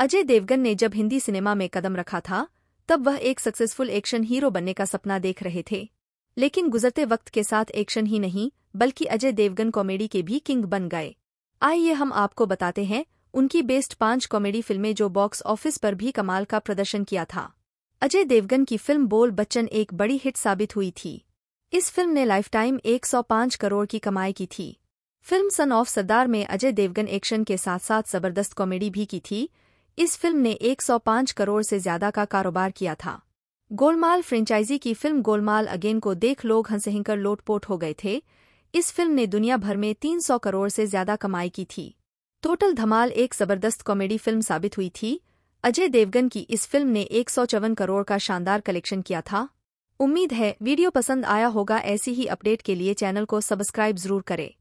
अजय देवगन ने जब हिंदी सिनेमा में कदम रखा था तब वह एक सक्सेसफुल एक्शन हीरो बनने का सपना देख रहे थे लेकिन गुजरते वक्त के साथ एक्शन ही नहीं बल्कि अजय देवगन कॉमेडी के भी किंग बन गए आइए हम आपको बताते हैं उनकी बेस्ट पांच कॉमेडी फिल्में जो बॉक्स ऑफिस पर भी कमाल का प्रदर्शन किया था अजय देवगन की फिल्म बोल बच्चन एक बड़ी हिट साबित हुई थी इस फिल्म ने लाइफ टाइम 105 करोड़ की कमाई की थी फिल्म सन ऑफ सरदार में अजय देवगन एक्शन के साथ साथ जबरदस्त कॉमेडी भी की थी इस फिल्म ने 105 करोड़ से ज्यादा का कारोबार किया था गोलमाल फ्रेंचाइजी की फिल्म गोलमाल अगेन को देख लोग हंसहिंकर लोटपोट हो गए थे इस फिल्म ने दुनिया भर में 300 करोड़ से ज्यादा कमाई की थी टोटल धमाल एक जबरदस्त कॉमेडी फिल्म साबित हुई थी अजय देवगन की इस फिल्म ने एक करोड़ का शानदार कलेक्शन किया था उम्मीद है वीडियो पसंद आया होगा ऐसी ही अपडेट के लिए चैनल को सब्सक्राइब जरूर करें